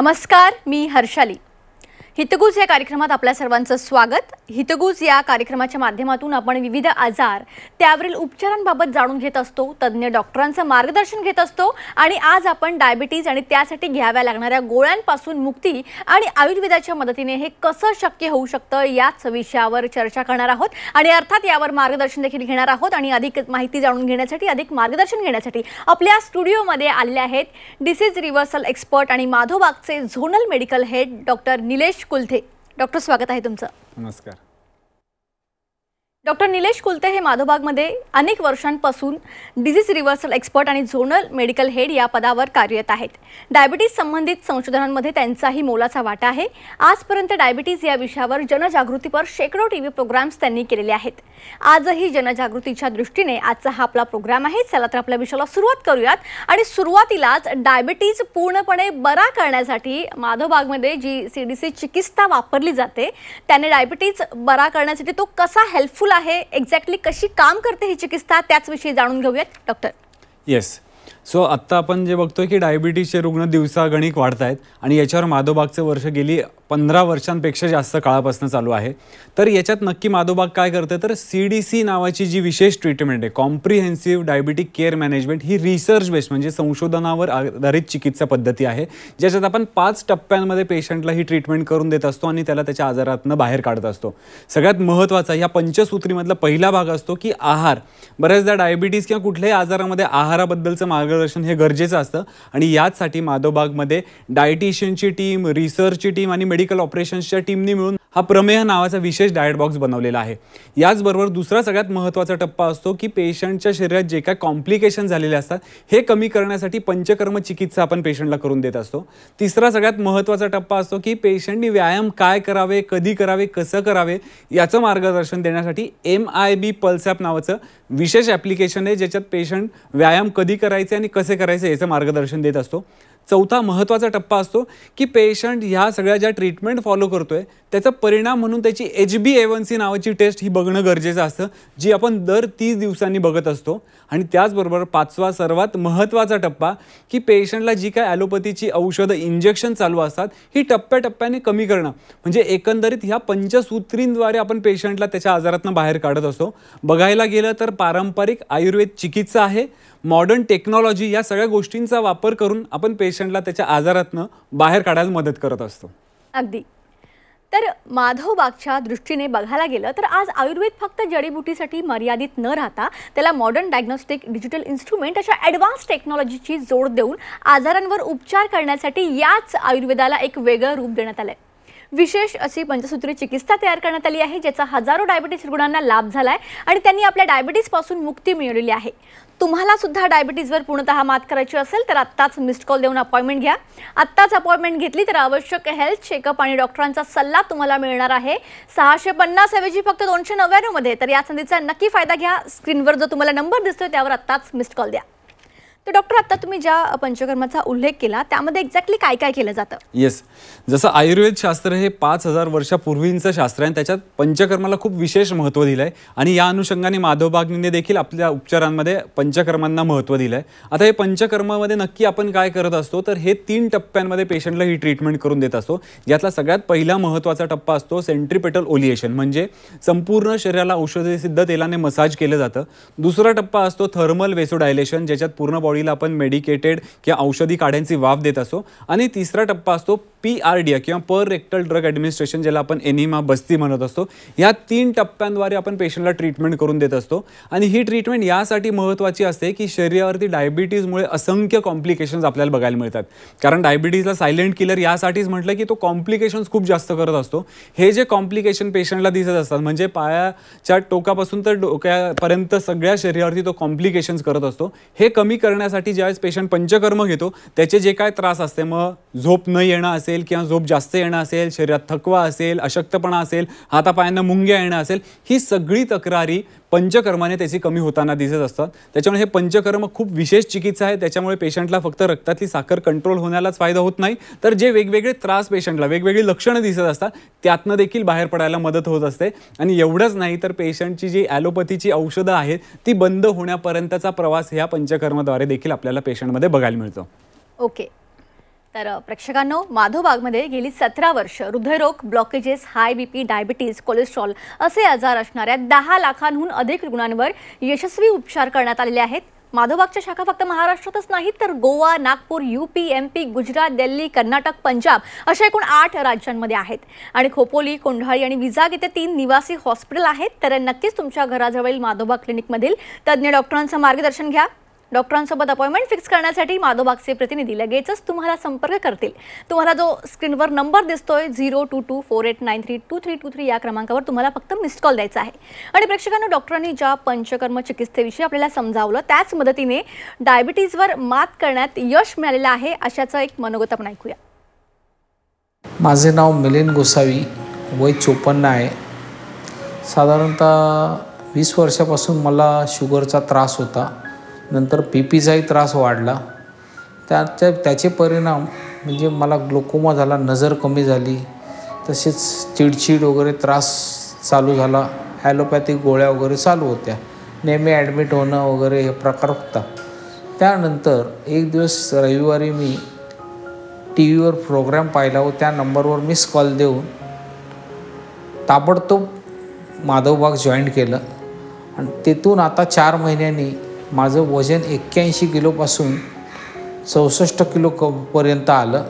नमस्कार मी हर्षाली हितगुज या कार्यक्रमात आपल्या सर्वांचं स्वागत हितगुज या कार्यक्रमाच्या माध्यमातून आपण विविध आजार त्यावरील उपचारांबाबत जाणून घेत असतो तज्ज्ञ डॉक्टरांचं मार्गदर्शन घेत असतो आणि आज आपण डायबिटीज आणि त्यासाठी घ्याव्या लागणाऱ्या गोळ्यांपासून मुक्ती आणि आयुर्वेदाच्या मदतीने हे कसं शक्य होऊ शकतं याच विषयावर चर्चा करणार आहोत आणि अर्थात यावर मार्गदर्शन देखील घेणार आहोत आणि अधिक माहिती जाणून घेण्यासाठी अधिक मार्गदर्शन घेण्यासाठी आपल्या स्टुडिओमध्ये आले आहेत डिसीज रिव्हर्सल एक्सपर्ट आणि माधोबागचे zonal medical head doctor Nilesh Kulthe doctor स्वागत आहे तुमचं नमस्कार डॉक्टर निलेश कुलते हे माधोबागमध्ये अनेक वर्षांपासून डिझीज रिव्हर्सल एक्सपर्ट आणि झोनल मेडिकल हेड या पदावर कार्यरत आहेत डायबिटीज संबंधित संशोधनांमध्ये त्यांचाही मोलाचा वाटा आहे आजपर्यंत डायबिटीज या विषयावर जनजागृतीपर शेकडो टी व्ही प्रोग्राम्स त्यांनी केलेले आहेत आजही जनजागृतीच्या दृष्टीने आजचा हा आपला प्रोग्राम आहे चला तर आपल्या विषयाला सुरुवात करूयात आणि सुरुवातीलाच डायबिटीज पूर्णपणे बरा करण्यासाठी माधोबागमध्ये जी सी डी सी चिकित्सा वापरली जाते त्याने डायबिटीज बरा करण्यासाठी तो कसा हेल्पफुल आहे एक्झॅक्टली कशी काम करते ही चिकित्सा विषयी जाणून घेऊयात डॉक्टर येस सो आत्ता आपण जे बघतोय की डायबिटीसचे रुग्ण दिवसागणिक वाढत आहेत आणि याच्यावर माधोबागचं वर्ष गेली पंधरा वर्षांपेक्षा जास्त काळापासून चालू आहे तर याच्यात नक्की माधोबाग काय करते तर सी डी सी नावाची जी विशेष ट्रीटमेंट आहे कॉम्प्रिहेन्सिव्ह डायबिटिक केअर मॅनेजमेंट ही रिसर्च बेस्ड म्हणजे संशोधनावर आधारित चिकित्सा पद्धती आहे ज्याच्यात आपण पाच टप्प्यांमध्ये पेशंटला ही ट्रीटमेंट करून देत असतो आणि त्याला त्याच्या आजारातनं बाहेर काढत असतो सगळ्यात महत्त्वाचा ह्या पंचसूत्रीमधला पहिला भाग असतो की आहार बऱ्याचदा डायबिटीज किंवा कुठल्याही आजारामध्ये आहाराबद्दलचं मार्गदर्शन हे गरजेचं असतं आणि याचसाठी माधोबागमध्ये डायटिशियनची टीम रिसर्चची टीम आणि मेडिकल ऑपरेशन्सच्या टीमने मिळून हा प्रमेह नावाचा विशेष डायट बॉक्स बनवलेला आहे याचबरोबर दुसरा सगळ्यात महत्त्वाचा टप्पा असतो की पेशंटच्या शरीरात जे काय कॉम्प्लिकेशन झालेले असतात हे कमी करण्यासाठी पंचकर्म चिकित्सा आपण पेशंटला करून देत असतो तिसरा सगळ्यात महत्त्वाचा टप्पा असतो की पेशंटनी व्यायाम काय करावे कधी करावे कसं करावे याचं मार्गदर्शन देण्यासाठी M I B pulse app नावाचं विशेष ॲप्लिकेशन आहे ज्याच्यात पेशंट व्यायाम कधी करायचे आणि कसे करायचे याचं मार्गदर्शन देत असतो चौथा महत्त्वाचा टप्पा असतो की पेशंट ह्या सगळ्या ज्या ट्रीटमेंट फॉलो करतो आहे त्याचा परिणाम म्हणून त्याची एच बी एवन सी नावाची टेस्ट ही बघणं गरजेचं असतं जी आपण दर तीस दिवसांनी बघत असतो आणि त्याचबरोबर पाचवा सर्वात महत्त्वाचा टप्पा की पेशंटला जी काय ॲलोपथीची औषधं इंजेक्शन चालू असतात ही टप्प्याटप्प्याने कमी करणं म्हणजे एकंदरीत ह्या पंचसूत्रींद्वारे आपण पेशंटला त्याच्या आजारातून बाहेर काढत असतो बघायला गेलं तर पारंपरिक आयुर्वेद चिकित्सा आहे मॉडर्न टेक्नॉलॉजी या सगळ्या गोष्टींचा वापर करून आपण पेशंट पेशंटला त्याच्या आजारातनं बाहेर काढायला मदत करत असतो अगदी तर माधव बागच्या दृष्टीने बघायला गेलं तर आज आयुर्वेद फक्त जडीबुटीसाठी मर्यादित न राहता त्याला मॉडर्न डायग्नॉस्टिक डिजिटल इन्स्ट्रुमेंट अशा ॲडव्हान्स टेक्नॉलॉजीची जोड देऊन आजारांवर उपचार करण्यासाठी याच आयुर्वेदाला एक वेगळं रूप देण्यात आलं आहे विशेष अशी पंचसूत्री चिकित्सा तयार करण्यात आली आहे ज्याचा हजारो डायबिटीस रुग्णांना लाभ झाला आहे आणि त्यांनी आपल्या पासून मुक्ती मिळवलेली आहे तुम्हाला सुद्धा डायबिटीजवर पूर्णतः मात करायची असेल तर आत्ताच मिस्ड कॉल देऊन अपॉइंटमेंट घ्या आत्ताच अपॉइंटमेंट घेतली तर आवश्यक हेल्थ चेकअप आणि डॉक्टरांचा सल्ला तुम्हाला मिळणार आहे सहाशे पन्नास ऐवजी फक्त दोनशे मध्ये तर या संधीचा नक्की फायदा घ्या स्क्रीनवर जो तुम्हाला नंबर दिसतोय त्यावर आत्ताच मिस्ड कॉल द्या तर डॉक्टर आता तुम्ही ज्या पंचकर्माचा उल्लेख केला त्यामध्ये एक्झॅक्टली काय काय केलं जातं येस जसं आयुर्वेद शास्त्र हे पाच हजार वर्षापूर्वींचं शास्त्र आहे त्याच्यात पंचकर्माला खूप विशेष महत्त्व दिलं आहे आणि या अनुषंगाने माधवबागनीने देखील आपल्या उपचारांमध्ये पंचकर्मांना महत्त्व दिलं आहे आता हे पंचकर्मामध्ये नक्की आपण काय करत असतो तर हे तीन टप्प्यांमध्ये पेशंटला ही ट्रीटमेंट करून देत असतो यातला सगळ्यात पहिला महत्त्वाचा टप्पा असतो सेंट्रीपेटल ओलिएशन म्हणजे संपूर्ण शरीराला औषधसिद्ध तेलाने मसाज केलं जातं दुसरा टप्पा असतो थर्मल वेसोडायलेशन ज्याच्यात पूर्ण बॉडी आपण मेडिकेटेड किंवा औषधी काढ्यांची वाफ देत असो आणि तिसरा टप्पा असतो पी आर डी किंवा पर रेक्टल ड्रग ॲडमिनिस्ट्रेशन ज्याला आपण एनिमा बस्ती म्हणत असतो या तीन टप्प्यांद्वारे आपण पेशंटला ट्रीटमेंट करून देत असतो आणि ही ट्रीटमेंट यासाठी महत्त्वाची असते की शरीरावरती डायबिटीजमुळे असंख्य कॉम्प्लिकेशन्स आपल्याला बघायला मिळतात कारण डायबिटीजला सायलेंट किलर यासाठीच म्हटलं की तो कॉम्प्लिकेशन्स खूप जास्त करत असतो हे जे कॉम्प्लिकेशन पेशंटला दिसत असतात म्हणजे पायाच्या टोकापासून तर डोक्यापर्यंत सगळ्या शरीरावरती तो कॉम्प्लिकेशन्स करत असतो हे कमी करणं करण्यासाठी ज्यावेळेस पेशंट पंचकर्म घेतो त्याचे जे काय त्रास असते मग झोप न येणं असेल किंवा झोप जास्त येणं असेल शरीरात थकवा असेल अशक्तपणा असेल हातापायांना मुंग्या येणं असेल ही सगळी तक्रारी पंचकर्माने त्याची कमी होताना दिसत असतात त्याच्यामुळे हे पंचकर्म खूप विशेष चिकित्सा आहे त्याच्यामुळे पेशंटला फक्त रक्तातली साखर कंट्रोल होण्यालाच फायदा होत नाही तर जे वेगवेगळे त्रास पेशंटला वेगवेगळी लक्षणं दिसत असतात त्यातनं देखील बाहेर पडायला मदत होत असते आणि एवढंच नाही तर पेशंटची जी ॲलोपॅथीची औषधं आहेत ती बंद होण्यापर्यंतचा प्रवास ह्या पंचकर्माद्वारे देखील आपल्याला पेशंटमध्ये बघायला मिळतो ओके तर प्रेक्षकांनो माधोबागमध्ये गेली सतरा वर्ष हृदयरोग blockages high B P diabetes cholesterol असे आजार असणाऱ्या दहा लाखांहून अधिक रुग्णांवर यशस्वी उपचार करण्यात आलेले आहेत माधोबागच्या शाखा फक्त महाराष्ट्रातच नाहीत तर Goa Nagpur UP M P Gujarat Delhi Karnataka Punjab अशा एकूण आठ राज्यांमध्ये आहेत आणि खोपोली कोंढाळी आणि विजाग येथे तीन निवासी हॉस्पिटल आहेत तर नक्कीच तुमच्या घराजवळील माधोबाग क्लिनिकमधील तज्ज्ञ डॉक्टरांचं मार्गदर्शन घ्या डॉक्टरांसोबत अपॉइंटमेंट फिक्स करण्यासाठी माधोबागचे प्रतिनिधी लगेचच तुम्हाला संपर्क करतील तुम्हाला जो स्क्रीनवर नंबर दिसतोय zero two two four eight nine three two three two three या क्रमांकावर तुम्हाला फक्त मिस्ड कॉल द्यायचा आहे आणि प्रेक्षकांना डॉक्टरांनी ज्या पंचकर्म चिकित्सेविषयी आपल्याला समजावलं त्याच मदतीने डायबिटीजवर मात करण्यात यश मिळालेलं आहे अशाचं एक मनोगत आपण ऐकूया माझे नाव मिलिंद गोसावी वय चोपन्न आहे साधारणतः वीस वर्षापासून मला शुगरचा त्रास होता नंतर पी पीचाही त्रास वाढला त्याच्या त्याचे परिणाम म्हणजे मला ग्लोकोमा झाला नजर कमी झाली तसेच चिडचिड वगैरे त्रास चालू झाला ॲलोपॅथिक गोळ्या वगैरे चालू होत्या नेहमी ॲडमिट होणं वगैरे हे प्रकार होता त्यानंतर एक दिवस रविवारी मी टी व्हीवर प्रोग्राम पाहिला व त्या नंबरवर मिस कॉल देऊन ताबडतोब माधवबाग जॉईन केलं आणि तेथून आता चार महिन्यांनी माझं वजन एक्क्याऐंशी किलोपासून चौसष्ट किलो कपर्यंत आलं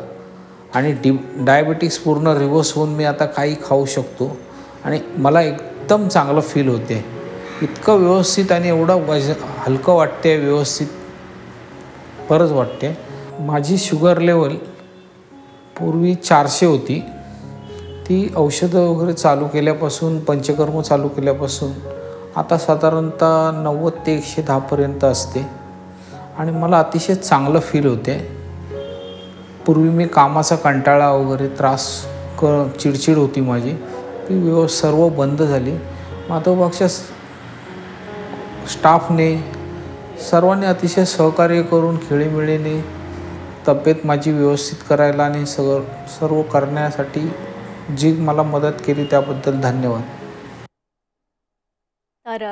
आणि डि डायबेटिक्स पूर्ण रिव्हर्स होऊन मी आता काही खाऊ शकतो आणि मला एकदम चांगलं फील होते इतकं व्यवस्थित आणि एवढं वज हलकं वाटते व्यवस्थित बरंच वाटते माझी शुगर लेवल पूर्वी चारशे होती ती औषधं वगैरे चालू केल्यापासून पंचकर्म चालू केल्यापासून आता साधारणतः नव्वद ते एकशे दहापर्यंत असते आणि मला अतिशय चांगलं फील होते पूर्वी मी कामाचा कंटाळा वगैरे त्रास क चिडचिड होती माझी ती व्यव सर्व बंद झाली माधवबागच्या स्टाफने सर्वांनी अतिशय सहकार्य करून खेळीमिळीने तब्येत माझी व्यवस्थित करायला आणि सग सर्व करण्यासाठी जी मला मदत केली त्याबद्दल धन्यवाद तर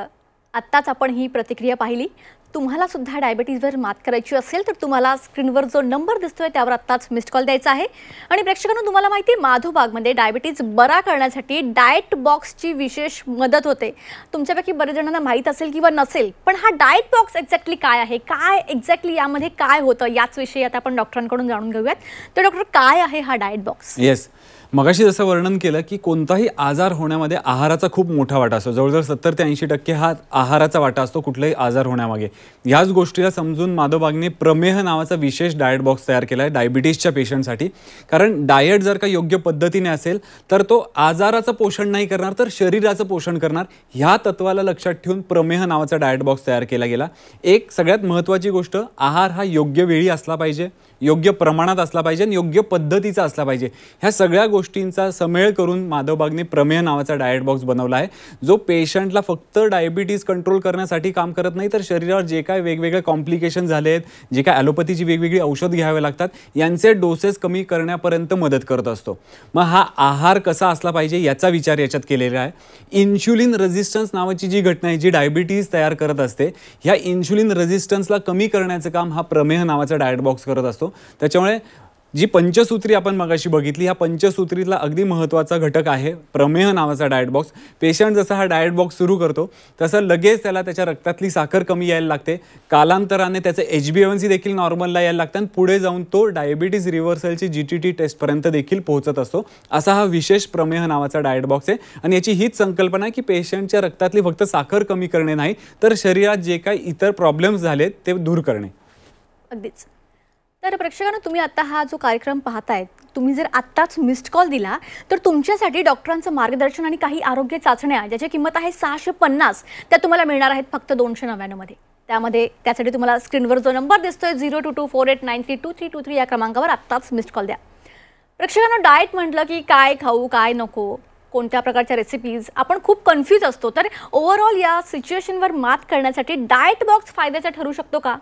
आत्ताच आपण ही प्रतिक्रिया पाहिली तुम्हाला सुद्धा डायबिटीजवर मात करायची असेल तर तुम्हाला स्क्रीनवर जो नंबर दिसतोय त्यावर आत्ताच मिस्ड कॉल द्यायचा आहे आणि प्रेक्षकांना तुम्हाला माहिती आहे माधोबागमध्ये डायबिटीज बरा करण्यासाठी डाएट बॉक्सची विशेष मदत होते तुमच्यापैकी बरेच जणांना माहीत असेल किंवा नसेल पण हा डाएट बॉक्स एक्झॅक्टली काय आहे काय एक्झॅक्टली यामध्ये काय होतं याच विषयी आता आपण डॉक्टरांकडून जाणून घेऊयात तर डॉक्टर काय आहे हा डाएट बॉक्स येस मगाशी जसं वर्णन केलं की कोणताही आजार होण्यामध्ये आहाराचा खूप मोठा वाटा असतो जवळजवळ सत्तर ते ऐंशी टक्के हा आहाराचा वाटा असतो कुठलाही आजार होण्यामागे याच गोष्टीला समजून माधवबागने प्रमेह नावाचा विशेष डायट बॉक्स तयार केला आहे डायबिटीजच्या पेशंटसाठी कारण डायट जर का योग्य पद्धतीने असेल तर तो आजाराचं पोषण नाही करणार तर शरीराचं पोषण करणार ह्या तत्वाला लक्षात ठेवून प्रमेह नावाचा डायट बॉक्स तयार केला गेला एक सगळ्यात महत्त्वाची गोष्ट आहार हा योग्य वेळी असला पाहिजे योग्य प्रमाणात असला पाहिजे आणि योग्य पद्धतीचा असला पाहिजे ह्या सगळ्या गोष्टींचा समेळ करून माधवबागने प्रमेय नावाचा डायट बॉक्स बनवला आहे जो पेशंटला फक्त डायबिटीज कंट्रोल करण्यासाठी काम करत नाही तर शरीरावर जे काय वेगवेगळे कॉम्प्लिकेशन झाले आहेत जे काय ॲलोपॅथीची वेगवेगळी औषध घ्यावे लागतात यांचे डोसेस कमी करण्यापर्यंत मदत करत असतो मग हा आहार कसा असला पाहिजे याचा विचार याच्यात केलेला आहे इन्शुलिन रेझिस्टन्स नावाची जी घटना आहे जी डायबिटीज तयार करत असते ह्या इन्शुलिन रेझिस्टन्सला कमी करण्याचं काम हा प्रमेह नावाचा डायट बॉक्स करत असतो त्याच्यामुळे जी पंचसूत्री आपण मगाशी बघितली ह्या पंचसूत्रीतला अगदी महत्त्वाचा घटक आहे प्रमेह नावाचा डायट बॉक्स पेशंट जसा हा डायट बॉक्स सुरू करतो तसं लगेच त्याला त्याच्या रक्तातली साखर कमी यायला लागते कालांतराने त्याचं एच बी सी देखील नॉर्मलला यायला लागतं आणि पुढे जाऊन तो डायबिटीज रिव्हर्सलची जी टी टी टेस्टपर्यंत देखील पोहोचत असतो असा हा विशेष प्रमेह नावाचा डायट बॉक्स आहे आणि याची हीच संकल्पना आहे की पेशंटच्या रक्तातली फक्त साखर कमी करणे नाही तर शरीरात जे काही इतर प्रॉब्लेम्स झाले ते दूर करणे अगदीच तर प्रेक्षकांना तुम्ही आता हा जो कार्यक्रम पाहताय तुम्ही जर आत्ताच मिस्ड कॉल दिला तर तुमच्यासाठी डॉक्टरांचं मार्गदर्शन आणि काही आरोग्य चाचण्या ज्याची किंमत आहे सहाशे पन्नास त्या तुम्हाला मिळणार आहेत फक्त दोनशे नव्याण्णवमध्ये त्यामध्ये त्यासाठी तुम्हाला स्क्रीनवर जो नंबर दिसतोय zero two two four eight nine three two three two three या क्रमांकावर आत्ताच मिस्ड कॉल द्या प्रेक्षकांना डाएट म्हटलं की काय खाऊ काय नको कोणत्या प्रकारच्या रेसिपीज आपण खूप कन्फ्यूज असतो तर ओव्हरऑल या सिच्युएशनवर मात करण्यासाठी डाएट बॉक्स फायद्याचा ठरू शकतो का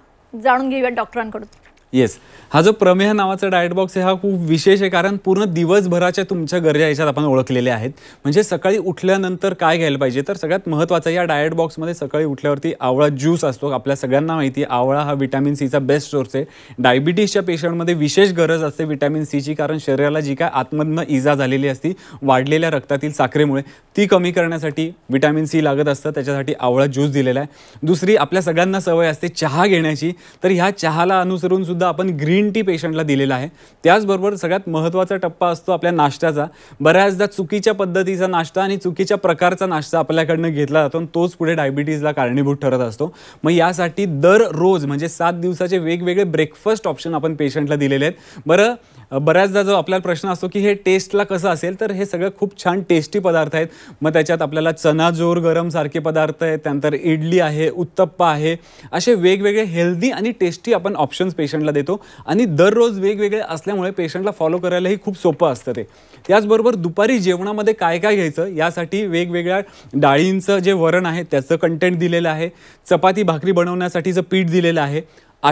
जाणून घेऊयात डॉक्टरांकडून येस हा जो प्रमेह नावाचा डायट बॉक्स आहे हा खूप विशेष आहे कारण पूर्ण दिवसभराच्या तुमच्या गरजा याच्यात आपण ओळखलेल्या आहेत म्हणजे सकाळी उठल्यानंतर काय घ्यायला पाहिजे तर सगळ्यात महत्त्वाचा या डाएट बॉक्समध्ये सकाळी उठल्यावरती आवळा ज्यूस असतो आपल्या सगळ्यांना माहिती आहे आवळा हा विटॅमिन सीचा बेस्ट सोर्स आहे डायबिटीजच्या पेशंटमध्ये विशेष गरज असते विटॅमिन सीची कारण शरीराला जी काय आतमधनं इजा झालेली असती वाढलेल्या रक्तातील साखरेमुळे ती कमी करण्यासाठी विटॅमिन सी लागत असतं त्याच्यासाठी आवळा ज्यूस दिलेला आहे दुसरी आपल्या सगळ्यांना सवय असते चहा घेण्याची तर ह्या चहाला अनुसरून सुद्धा आपण ग्रीन टी पेशंटला दिलेला आहे त्याचबरोबर सगळ्यात महत्त्वाचा टप्पा असतो आपल्या नाश्त्याचा बऱ्याचदा चुकीच्या पद्धतीचा नाश्ता आणि चुकीच्या प्रकारचा नाश्ता आपल्याकडनं घेतला जातो आणि तोच पुढे डायबिटीजला कारणीभूत ठरत असतो मग यासाठी दर रोज म्हणजे सात दिवसाचे वेगवेगळे ब्रेकफास्ट ऑप्शन आपण पेशंटला दिलेले आहेत बरं बऱ्याचदा जो आपल्याला प्रश्न असतो की हे टेस्टला कसं असेल तर हे सगळं खूप छान टेस्टी पदार्थ आहेत मग त्याच्यात आपल्याला चना जोर गरम सारखे पदार्थ आहेत त्यानंतर इडली आहे उत्तप्पा आहे असे वेगवेगळे हेल्दी आणि टेस्टी आपण ऑप्शन्स पेशंटला देतो आणि दररोज वेगवेगळे असल्यामुळे पेशंटला फॉलो करायलाही खूप सोपं असतं ते त्याचबरोबर दुपारी जेवणामध्ये काय काय घ्यायचं यासाठी वेगवेगळ्या डाळींचं जे वरण आहे त्याचं कंटेंट दिलेलं आहे चपाती भाकरी बनवण्यासाठीचं पीठ दिलेलं आहे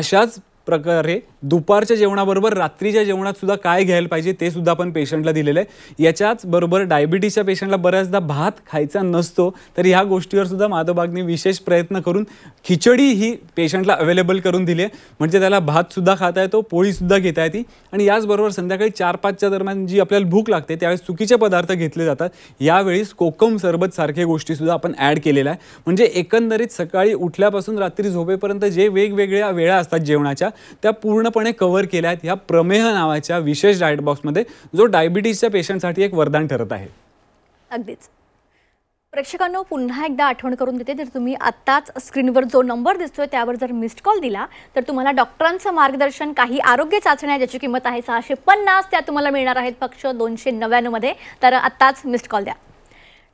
अशाच प्रकारे दुपारच्या जेवणाबरोबर रात्रीच्या जेवणात सुद्धा काय घ्यायला पाहिजे ते सुद्धा आपण पेशंटला दिलेलं आहे याच्याच बरोबर डायबिटीसच्या पेशंटला बऱ्याचदा भात खायचा नसतो तर ह्या गोष्टीवर सुद्धा माधवबागने विशेष प्रयत्न करून खिचडी ही पेशंटला अवेलेबल करून दिली आहे म्हणजे त्याला भातसुद्धा खाता येतो पोळीसुद्धा घेता येते आणि याचबरोबर संध्याकाळी चार पाचच्या दरम्यान जी आपल्याला भूक लागते त्यावेळेस चुकीचे पदार्थ घेतले जातात यावेळेस कोकम सरबत गोष्टी गोष्टीसुद्धा आपण ॲड केलेल्या आहे म्हणजे एकंदरीत सकाळी उठल्यापासून रात्री झोपेपर्यंत जे वेगवेगळ्या वेळा असतात जेवणाच्या त्या पूर्णपणे कव्हर केल्या आहेत ह्या प्रमेह नावाच्या विशेष डायट बॉक्समध्ये जो डायबिटीजच्या पेशंटसाठी एक वरदान ठरत आहे अगदीच प्रेक्षकांनो पुन्हा एकदा आठवण करून देते जर तुम्ही आत्ताच स्क्रीनवर जो नंबर दिसतोय त्यावर जर मिस्ड कॉल दिला तर तुम्हाला डॉक्टरांचं मार्गदर्शन काही आरोग्य चाचण्या ज्याची किंमत आहे सहाशे पन्नास त्या तुम्हाला मिळणार आहेत पक्ष दोनशे नव्याण्णवमध्ये तर आत्ताच मिस्ड कॉल द्या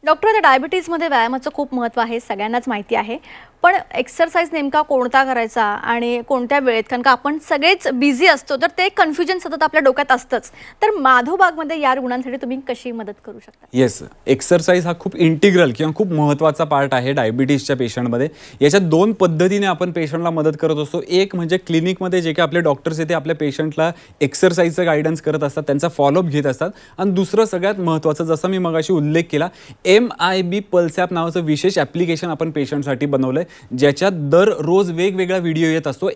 डॉक्टर आता डायबिटीजमध्ये व्यायामाचं खूप महत्त्व आहे सगळ्यांनाच माहिती आहे पण एक्सरसाइज नेमका कोणता करायचा आणि कोणत्या वेळेत कारण का आपण सगळेच बिझी असतो तर ते कन्फ्युजन सतत आपल्या डोक्यात असतंच तर माधोबागमध्ये या रुग्णांसाठी तुम्ही कशी मदत करू शकता येस एक्सरसाइज हा खूप इंटिग्रल किंवा खूप महत्त्वाचा पार्ट आहे डायबिटीजच्या पेशंटमध्ये याच्या दोन पद्धतीने आपण पेशंटला मदत करत असतो एक म्हणजे क्लिनिकमध्ये जे काही आपले डॉक्टर्स येते आपल्या पेशंटला एक्सरसाइजचं गायडन्स करत असतात त्यांचा फॉलोअप घेत असतात आणि दुसरं सगळ्यात महत्त्वाचं जसं मी मगाशी उल्लेख केला एम आय बी पल्सॲप नावाचं विशेष ॲप्लिकेशन आपण पेशंटसाठी बनवलं आहे ज्याच्यात दररोज वेगवेगळा व्हिडिओ येत असतो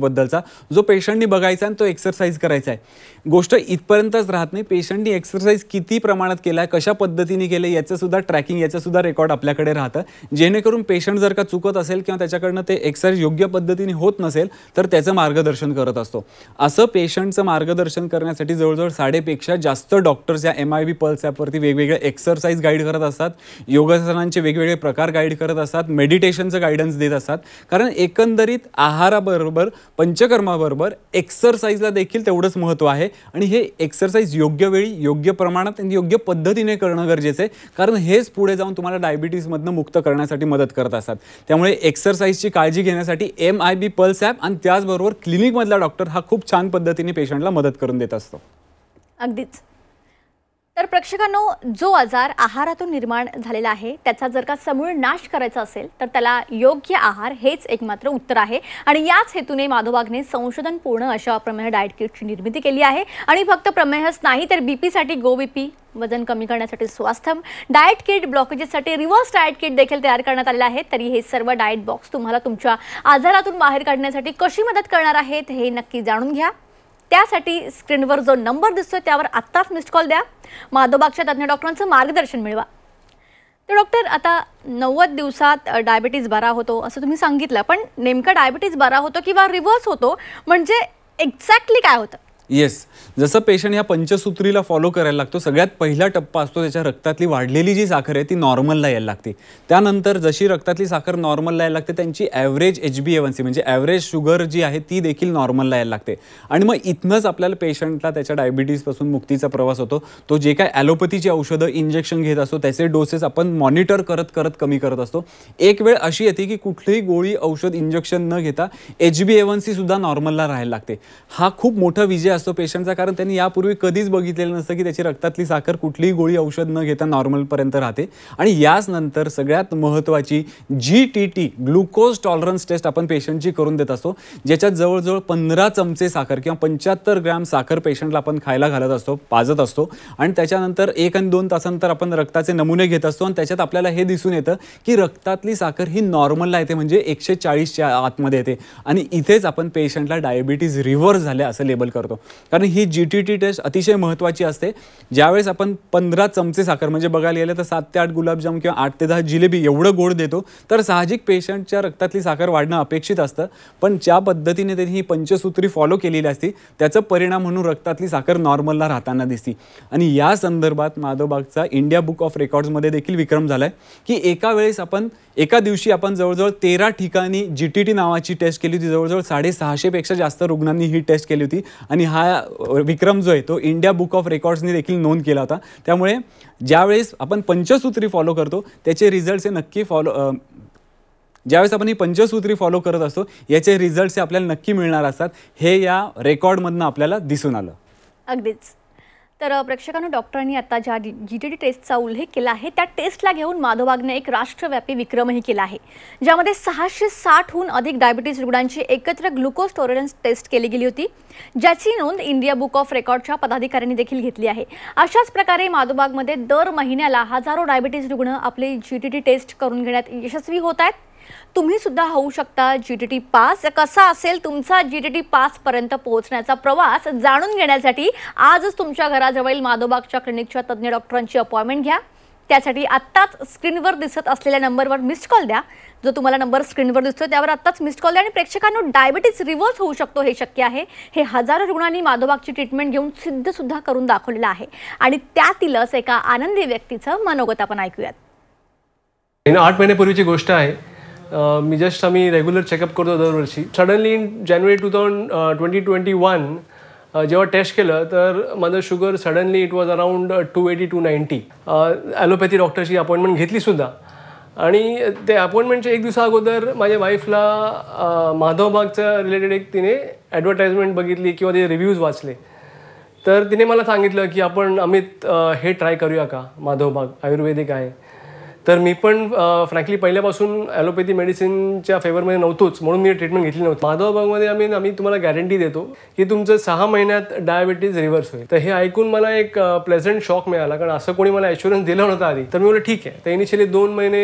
बद्दलचा जो पेशंटनी बघायचा आणि तो एक्सरसाइज करायचा आहे गोष्ट इथपर्यंतच राहत नाही पेशंटनी एक्सरसाइज किती प्रमाणात केला आहे कशा पद्धतीने केलं सुद्धा ट्रॅकिंग याचंसुद्धा रेकॉर्ड आपल्याकडे राहतं जेणेकरून पेशंट जर का चुकत असेल किंवा त्याच्याकडनं ते एक्सरसाइज योग्य पद्धतीने होत नसेल तर त्याचं मार्गदर्शन करत असतो असं पेशंटचं मार्गदर्शन करण्यासाठी जवळजवळ साडेपेक्षा जास्त डॉक्टर्स या एम आय बी पल्स ॲपवरती वेगवेगळे एक्सरसाइज गाईड करत असतात योगासनांचे वेगवेगळे प्रकार गाईड करत असतात मेडिटेशनचं गायडन्स देत असतात कारण एकंदरीत आहाराबरोबर पंचकर्माबरोबर एक्सरसाइजला देखील तेवढंच महत्त्व आहे आणि हे एक्सरसाइज योग्य वेळी योग्य प्रमाणात आणि योग्य पद्धतीने करणं गरजेचं आहे कारण हेच पुढे जाऊन तुम्हाला डायबिटीजमधनं मुक्त करण्यासाठी मदत करत असतात त्यामुळे एक्सरसाइजची काळजी घेण्यासाठी M I B pulse app आणि त्याचबरोबर क्लिनिकमधला डॉक्टर हा खूप छान पद्धतीने पेशंटला मदत करून देत असतो अगदीच तर प्रेक्षकांनो जो आजार आहारातून निर्माण झालेला आहे त्याचा जर का समूळ नाश करायचा असेल तर त्याला योग्य आहार हेच एकमात्र उत्तर आहे आणि याच हेतूने माधोबागने पूर्ण अशा प्रमेह डाएट किटची निर्मिती केली आहे आणि फक्त प्रमेहच नाही तर बी पीसाठी गो बी पी वजन कमी करण्यासाठी स्वास्थ्यम डाएट किट ब्लॉकेजेससाठी रिव्हर्स डाएट किट देखील तयार करण्यात आलेलं आहे तरी हे सर्व डाएट बॉक्स तुम्हाला तुमच्या आजारातून बाहेर काढण्यासाठी कशी मदत करणार आहेत हे नक्की जाणून घ्या त्यासाठी स्क्रीनवर जो नंबर दिसतोय त्यावर आत्ताच मिस्ड कॉल द्या माधोबागच्या तज्ज्ञ डॉक्टरांचं मार्गदर्शन मिळवा तर डॉक्टर आता नव्वद दिवसात डायबिटीज बरा होतो असं तुम्ही सांगितलं पण नेमका डायबिटीज बरा होतो किंवा रिव्हर्स होतो म्हणजे एक्झॅक्टली काय होतं येस जसं पेशंट ह्या पंचसूत्रीला फॉलो करायला लागतो सगळ्यात पहिला टप्पा असतो त्याच्या रक्तातली वाढलेली जी साखर आहे ती नॉर्मलला यायला लागते त्यानंतर जशी रक्तातली साखर नॉर्मलला यायला लागते त्यांची average H B A one C म्हणजे ॲव्हरेज शुगर जी आहे ती देखील नॉर्मलला यायला लागते आणि मग इथनंच आपल्याला पेशंटला त्याच्या डायबिटीजपासून मुक्तीचा प्रवास होतो तो जे काय ॲलोपॅथीची औषधं इंजेक्शन घेत असतो त्याचे डोसेस आपण मॉनिटर करत करत कमी करत असतो एक वेळ अशी येते की कुठलीही गोळी औषध इंजेक्शन न घेता एच बी एवन सी सुद्धा नॉर्मलला राहायला लागते हा खूप मोठा विजय असतो पेशंटचा कारण त्यांनी यापूर्वी कधीच बघितलेलं नसतं की त्याची रक्तातली साखर कुठलीही गोळी औषध न घेता नॉर्मलपर्यंत राहते आणि याच नंतर सगळ्यात महत्त्वाची G T T glucose tolerance test आपण पेशंटची करून देत असतो ज्याच्यात जवळजवळ पंधरा चमचे साखर किंवा पंच्याहत्तर ग्रॅम साखर पेशंटला आपण खायला घालत असतो पाजत असतो आणि त्याच्यानंतर एक आणि दोन तासानंतर आपण रक्ताचे नमुने घेत असतो आणि त्याच्यात आपल्याला हे दिसून येतं की रक्तातली साखर ही नॉर्मलला येते म्हणजे एकशे चाळीसच्या आतमध्ये येते आणि इथेच आपण पेशंटला डायबिटीज रिव्हर्स झाले असं लेबल करतो कारण ही जी टी टी टेस्ट अतिशय महत्त्वाची असते ज्यावेळेस आपण पंधरा चमचे साखर म्हणजे बघायला गेलं तर सात ते आठ गुलाबजाम किंवा आठ ते दहा जिलेबी एवढं गोड देतो तर साहजिक पेशंटच्या रक्तातली साखर वाढणं अपेक्षित असतं पण ज्या पद्धतीने त्यांनी ही पंचसूत्री फॉलो केलेली असती त्याचा परिणाम म्हणून रक्तातली साखर नॉर्मलला राहताना दिसती आणि या संदर्भात माधोबागचा इंडिया बुक ऑफ रेकॉर्ड्समध्ये देखील विक्रम झाला आहे की एका वेळेस आपण एका दिवशी आपण जवळजवळ तेरा ठिकाणी जी टी टी नावाची टेस्ट केली होती जवळजवळ साडेसहाशेपेक्षा जास्त रुग्णांनी ही टेस्ट केली होती आणि हा विक्रम जो आहे तो इंडिया बुक ऑफ रेकॉर्ड्सने देखील नोंद केला होता त्यामुळे ज्यावेळेस आपण पंचसूत्री फॉलो करतो त्याचे रिझल्ट्स हे नक्की फॉलो ज्यावेळेस आपण ही पंचसूत्री फॉलो करत असतो याचे रिझल्ट्स हे आपल्याला नक्की मिळणार असतात हे या रेकॉर्डमधनं आपल्याला दिसून आलं अगदीच तर प्रेक्षकांना डॉक्टरांनी आता ज्या जी टी डी टेस्टचा उल्लेख केला आहे त्या टेस्टला घेऊन माधोबागने एक राष्ट्रव्यापी विक्रमही केला आहे ज्यामध्ये सहाशे साठहून अधिक डायबिटीज रुग्णांची एकत्र ग्लुकोज टॉलरन्स टेस्ट केली गेली होती ज्याची नोंद इंडिया बुक ऑफ रेकॉर्डच्या पदाधिकाऱ्यांनी देखील घेतली आहे अशाच प्रकारे माधोबागमध्ये दर महिन्याला हजारो डायबिटीज रुग्ण आपले जी टी टी टेस्ट करून घेण्यात यशस्वी होत आहेत तुम्ही सुद्धा होऊ शकता जी टी टी पास कसा असेल तुमचा जी टी टी पोहोचण्याचा प्रवास जाणून घेण्यासाठी आजच तुमच्या घराजवळील माधोबागच्या क्लिनिकच्या तज्ज्ञ डॉक्टरांची अपॉइंटमेंट घ्या त्यासाठी आत्ताच स्क्रीनवर दिसत असलेल्या नंबरवर मिस्ड कॉल द्या जो तुम्हाला नंबर स्क्रीनवर दिसतो त्यावर आत्ताच मिस्ड कॉल द्या आणि प्रेक्षकांना डायबिटीस रिव्हर्स होऊ शकतो हे शक्य आहे हे हजारो रुग्णांनी माधोबागची ट्रीटमेंट घेऊन सिद्ध सुद्धा करून दाखवलेलं आहे आणि त्यातीलच एका आनंदी व्यक्तीचं मनोगत आपण ऐकूयात आठ महिन्यापूर्वीची गोष्ट आहे मी जस्ट आम्ही रेग्युलर चेकअप करतो दरवर्षी suddenly in January two thousand twenty twenty one जेव्हा टेस्ट केलं तर माझं sugar suddenly it was around two eighty to ninety allopathy डॉक्टरची अपॉइंटमेंट घेतलीसुद्धा आणि ते अपॉइंटमेंटच्या एक दिवसा अगोदर माझ्या वाईफला माधवबागचं रिलेटेड एक तिने ॲडव्हर्टाईजमेंट बघितली किंवा ते रिव्ह्यूज वाचले तर तिने मला सांगितलं की आपण अमित हे ट्राय करूया का माधवबाग आयुर्वेदिक आहे तर मी पण फ्रँकली पहिल्यापासून ॲलोपॅथी मेडिसिनच्या फेवरमध्ये नव्हतोच म्हणून मी ट्रीटमेंट घेतली नव्हती माधवबागमध्ये आम्ही आम्ही तुम्हाला गॅरंटी देतो की तुमचं सहा महिन्यात डायबिटीज रिव्हर्स होईल तर हे ऐकून मला एक प्लेझंट शॉक मिळाला कारण असं कोणी मला ॲश्युरन्स दिलं नव्हता आधी तर मी बोललं ठीक आहे तर इनिशियली दोन महिने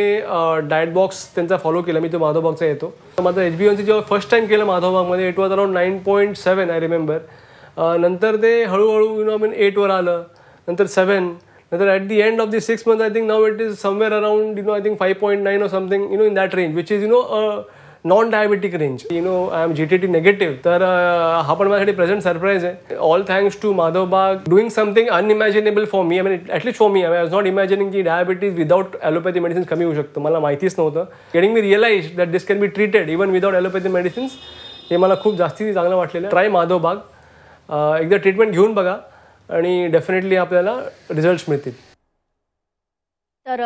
डायट बॉक्स त्यांचा फॉलो केला मी तो माधवबागचा येतो माझं एच बी जेव्हा फर्स्ट टाईम केलं माधवबागमध्ये it was around nine point seven I remember नंतर ते हळूहळू यु नो मीन एटवर आलं नंतर seven whether at the end of the six months, I think now it is somewhere around, you know, I think 5.9 or something, you know, in that range, which is, you know, a range you know I am G T T negative तर हा पण माझ्यासाठी present surprise आहे all thanks to Madhav Baug doing something unimaginable for me I at least for me I was not imagining की diabetes without allopathy medicines कमी होऊ शकतं मला माहितीच नव्हतं गेटिंग मी realise that this can be treated even without allopathy medicines हे मला खूप जास्ती चांगलं वाटलेलं ट्राय माधव बाग एकदा ट्रीटमेंट घेऊन बघा आणि डेफिनेटली आपल्याला रिझल्ट मिळतील तर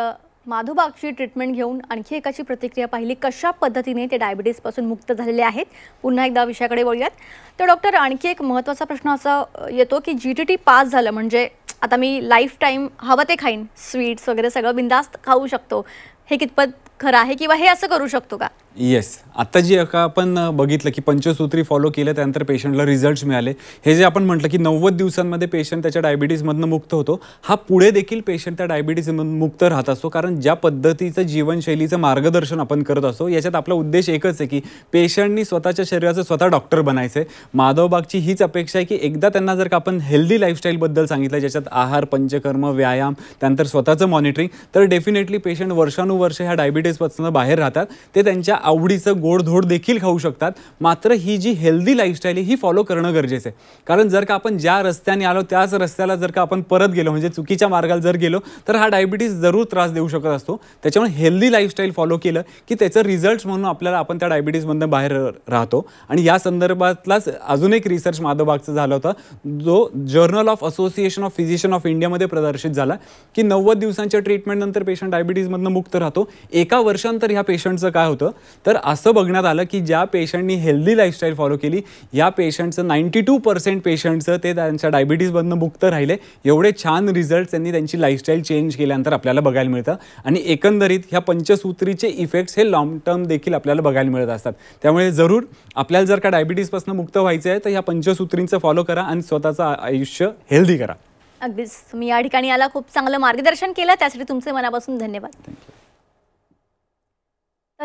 माधुबागची ट्रीटमेंट घेऊन आणखी एकाची प्रतिक्रिया पाहिली कशा पद्धतीने ते पासून मुक्त झालेले आहेत पुन्हा एकदा विषयाकडे वळूयात तर डॉक्टर आणखी एक महत्त्वाचा प्रश्न असा येतो की जी टी टी पास झालं म्हणजे आता मी लाईफ टाईम हवं ते खाईन स्वीट्स वगैरे सगळं बिंदास्त खाऊ शकतो हे कितपत खरं आहे किंवा हे असं करू शकतो का येस आत्ता जी एका आपण बघितलं की पंचसूत्री फॉलो केलं त्यानंतर पेशंटला रिझल्ट मिळाले हे जे आपण म्हटलं की नव्वद दिवसांमध्ये पेशंट त्याच्या डायबिटीजमधनं मुक्त होतो हा पुढे देखील पेशंट त्या डायबिटीजमधून मुक्त राहत असतो कारण ज्या पद्धतीचं जीवनशैलीचं मार्गदर्शन आपण करत असतो याच्यात आपला उद्देश एकच आहे की पेशंटनी स्वतःच्या शरीराचं स्वतः डॉक्टर बनायचं आहे माधवबागची हीच अपेक्षा आहे की एकदा त्यांना जर का आपण हेल्दी लाईफस्टाईलबद्दल सांगितलं ज्याच्यात आहार पंचकर्म व्यायाम त्यानंतर स्वतःचं मॉनिटरिंग तर डेफिनेटली पेशंट वर्षानुवर्ष ह्या डायबिटीजपासून बाहेर राहतात ते त्यांच्या आवडीचं गोडधोड देखील खाऊ शकतात मात्र ही जी हेल्दी लाईफस्टाईल आहे ही फॉलो करणं गरजेचं आहे कारण जर का आपण ज्या रस्त्याने आलो त्याच रस्त्याला जर का आपण परत गेलो म्हणजे चुकीच्या मार्गाला जर गेलो तर हा डायबिटीज जरूर त्रास देऊ शकत असतो त्याच्यामुळे हेल्दी लाईफस्टाईल फॉलो केलं की त्याचं रिझल्ट म्हणून आपल्याला आपण त्या डायबिटीजमधनं बाहेर राहतो आणि या संदर्भातलाच अजून एक रिसर्च माधवबागचं झालं होतं जो journal of association of physician of इंडियामध्ये प्रदर्शित झाला की नव्वद दिवसांच्या ट्रीटमेंटनंतर पेशंट डायबिटीजमधनं मुक्त राहतो एका वर्षानंतर ह्या पेशंटचं काय होतं तर असं बघण्यात आलं की ज्या पेशंटनी हेल्दी लाईफस्टाईल फॉलो केली या पेशंटचं नाईन्टी टू पर्सेंट पेशंटचं ते त्यांच्या डायबिटीजमधनं मुक्त राहिले एवढे छान रिझल्ट त्यांनी त्यांची लाईफस्टाईल चेंज केल्यानंतर आपल्याला बघायला मिळतं आणि एकंदरीत ह्या पंचसूत्रीचे इफेक्ट्स हे लॉंग टर्म देखील आपल्याला बघायला मिळत असतात त्यामुळे जरूर आपल्याला जर का डायबिटीजपासून मुक्त व्हायचं आहे तर ह्या पंचसूत्रींचं फॉलो करा आणि स्वतःचं आयुष्य हेल्दी करा अगदीच तुम्ही या ठिकाणी याला खूप चांगलं मार्गदर्शन केलं त्यासाठी तुमचे मनापासून धन्यवाद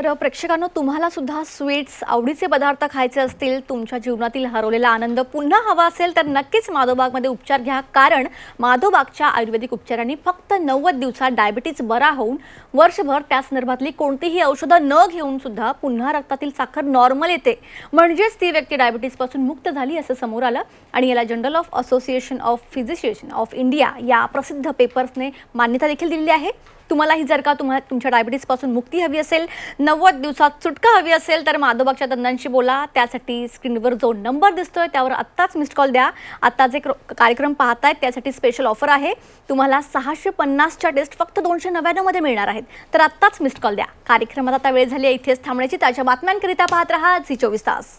तर प्रेक्षकांनो तुम्हाला सुद्धा स्वीट्स आवडीचे पदार्थ खायचे असतील तुमच्या जीवनातील हरवलेला आनंद पुन्हा हवा असेल तर नक्कीच माधोबागमध्ये उपचार घ्या कारण माधोबागच्या आयुर्वेदिक उपचारांनी फक्त नव्वद दिवसात डायबिटीज बरा होऊन वर्षभर त्या संदर्भातली कोणतीही औषधं न घेऊन सुद्धा पुन्हा रक्तातील साखर नॉर्मल येते म्हणजेच ती व्यक्ती पासून मुक्त झाली असं समोर आलं आणि याला general of association of physician of India या प्रसिद्ध पेपर्सने मान्यता देखील दिलेली आहे तुम्हाला ही जर का तुम्हाला तुमच्या पासून मुक्ती हवी असेल नव्वद दिवसात सुटका हवी असेल तर माधोबागच्या तज्ञांशी बोला त्यासाठी स्क्रीनवर जो नंबर दिसतोय त्यावर आत्ताच मिस्ड कॉल द्या आत्ता जे कार्यक्रम पाहतायत त्यासाठी स्पेशल ऑफर आहे तुम्हाला सहाशे पन्नासच्या टेस्ट फक्त दोनशे नव्याण्णवमध्ये मिळणार आहेत तर आत्ताच मिस्ड कॉल द्या कार्यक्रमात आता वेळ झाली इथेच थांबण्याची ताज्या बातम्यांकरिता पाहत राहा झी चोवीस तास